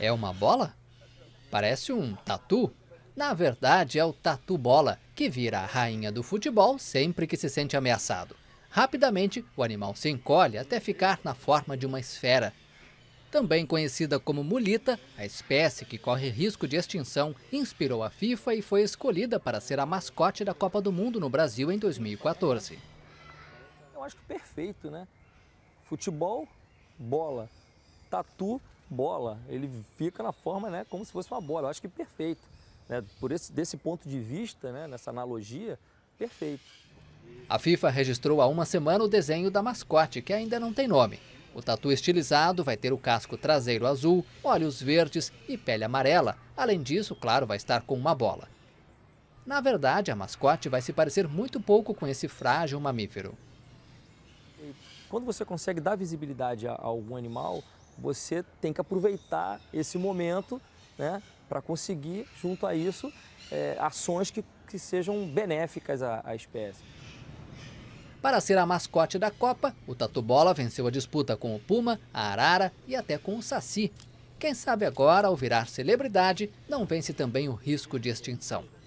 É uma bola? Parece um tatu? Na verdade, é o Tatu Bola, que vira a rainha do futebol sempre que se sente ameaçado. Rapidamente, o animal se encolhe até ficar na forma de uma esfera. Também conhecida como mulita, a espécie que corre risco de extinção inspirou a FIFA e foi escolhida para ser a mascote da Copa do Mundo no Brasil em 2014. Eu acho que perfeito, né? Futebol, bola, tatu bola, ele fica na forma, né, como se fosse uma bola. Eu acho que perfeito, né? Por esse desse ponto de vista, né, nessa analogia, perfeito. A FIFA registrou há uma semana o desenho da mascote, que ainda não tem nome. O tatu estilizado vai ter o casco traseiro azul, olhos verdes e pele amarela. Além disso, claro, vai estar com uma bola. Na verdade, a mascote vai se parecer muito pouco com esse frágil mamífero. Quando você consegue dar visibilidade a algum animal, você tem que aproveitar esse momento né, para conseguir, junto a isso, é, ações que, que sejam benéficas à, à espécie. Para ser a mascote da Copa, o Tatu Bola venceu a disputa com o Puma, a Arara e até com o Saci. Quem sabe agora, ao virar celebridade, não vence também o risco de extinção.